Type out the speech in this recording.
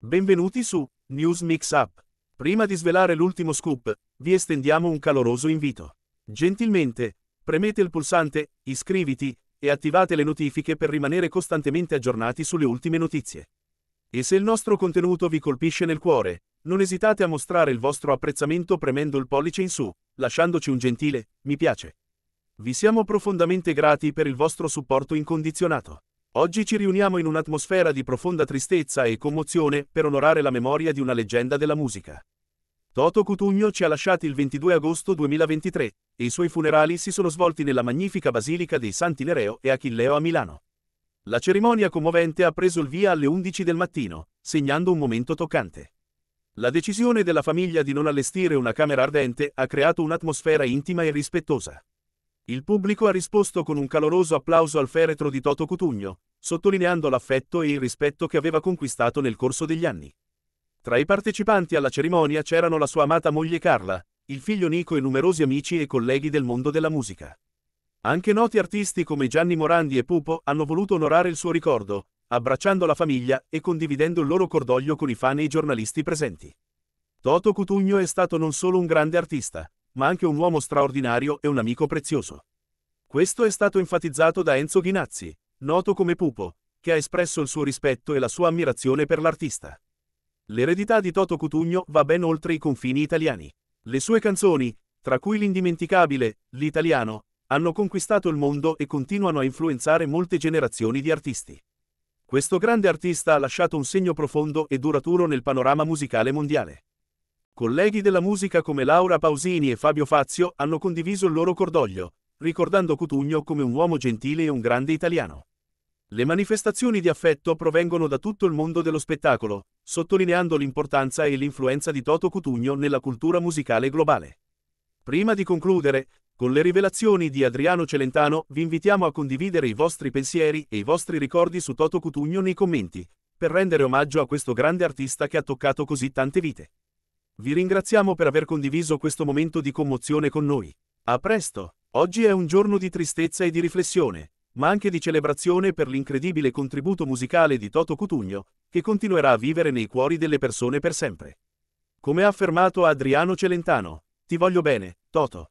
Benvenuti su News Mix Up. Prima di svelare l'ultimo scoop, vi estendiamo un caloroso invito. Gentilmente, premete il pulsante iscriviti e attivate le notifiche per rimanere costantemente aggiornati sulle ultime notizie. E se il nostro contenuto vi colpisce nel cuore, non esitate a mostrare il vostro apprezzamento premendo il pollice in su, lasciandoci un gentile mi piace. Vi siamo profondamente grati per il vostro supporto incondizionato. Oggi ci riuniamo in un'atmosfera di profonda tristezza e commozione per onorare la memoria di una leggenda della musica. Toto Cutugno ci ha lasciati il 22 agosto 2023 e i suoi funerali si sono svolti nella magnifica Basilica dei Santi Nereo e Achilleo a Milano. La cerimonia commovente ha preso il via alle 11 del mattino, segnando un momento toccante. La decisione della famiglia di non allestire una camera ardente ha creato un'atmosfera intima e rispettosa. Il pubblico ha risposto con un caloroso applauso al feretro di Toto Cutugno, sottolineando l'affetto e il rispetto che aveva conquistato nel corso degli anni. Tra i partecipanti alla cerimonia c'erano la sua amata moglie Carla, il figlio Nico e numerosi amici e colleghi del mondo della musica. Anche noti artisti come Gianni Morandi e Pupo hanno voluto onorare il suo ricordo, abbracciando la famiglia e condividendo il loro cordoglio con i fan e i giornalisti presenti. Toto Cutugno è stato non solo un grande artista, ma anche un uomo straordinario e un amico prezioso. Questo è stato enfatizzato da Enzo Ghinazzi, noto come Pupo, che ha espresso il suo rispetto e la sua ammirazione per l'artista. L'eredità di Toto Cutugno va ben oltre i confini italiani. Le sue canzoni, tra cui l'indimenticabile, l'italiano, hanno conquistato il mondo e continuano a influenzare molte generazioni di artisti. Questo grande artista ha lasciato un segno profondo e duraturo nel panorama musicale mondiale. Colleghi della musica come Laura Pausini e Fabio Fazio hanno condiviso il loro cordoglio, ricordando Cutugno come un uomo gentile e un grande italiano. Le manifestazioni di affetto provengono da tutto il mondo dello spettacolo, sottolineando l'importanza e l'influenza di Toto Cutugno nella cultura musicale globale. Prima di concludere, con le rivelazioni di Adriano Celentano vi invitiamo a condividere i vostri pensieri e i vostri ricordi su Toto Cutugno nei commenti, per rendere omaggio a questo grande artista che ha toccato così tante vite. Vi ringraziamo per aver condiviso questo momento di commozione con noi. A presto! Oggi è un giorno di tristezza e di riflessione, ma anche di celebrazione per l'incredibile contributo musicale di Toto Cutugno, che continuerà a vivere nei cuori delle persone per sempre. Come ha affermato Adriano Celentano, ti voglio bene, Toto.